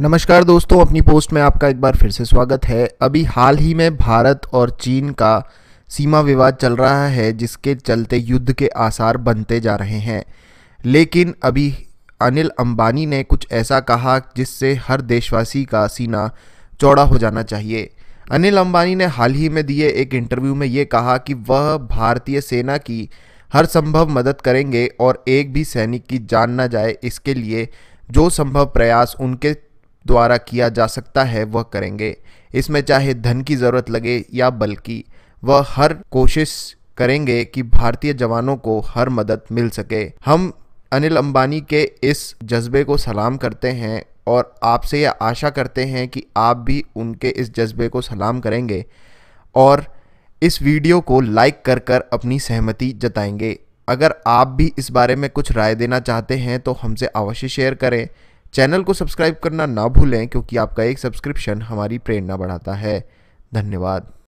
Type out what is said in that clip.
नमस्कार दोस्तों अपनी पोस्ट में आपका एक बार फिर से स्वागत है अभी हाल ही में भारत और चीन का सीमा विवाद चल रहा है जिसके चलते युद्ध के आसार बनते जा रहे हैं लेकिन अभी अनिल अंबानी ने कुछ ऐसा कहा जिससे हर देशवासी का सीना चौड़ा हो जाना चाहिए अनिल अंबानी ने हाल ही में दिए एक इंटरव्यू में ये कहा कि वह भारतीय सेना की हर संभव मदद करेंगे और एक भी सैनिक की जान ना जाए इसके लिए जो संभव प्रयास उनके द्वारा किया जा सकता है वह करेंगे इसमें चाहे धन की ज़रूरत लगे या बल्कि वह हर कोशिश करेंगे कि भारतीय जवानों को हर मदद मिल सके हम अनिल अंबानी के इस जज्बे को सलाम करते हैं और आपसे यह आशा करते हैं कि आप भी उनके इस जज्बे को सलाम करेंगे और इस वीडियो को लाइक कर कर अपनी सहमति जताएंगे अगर आप भी इस बारे में कुछ राय देना चाहते हैं तो हमसे अवश्य शेयर करें चैनल को सब्सक्राइब करना ना भूलें क्योंकि आपका एक सब्सक्रिप्शन हमारी प्रेरणा बढ़ाता है धन्यवाद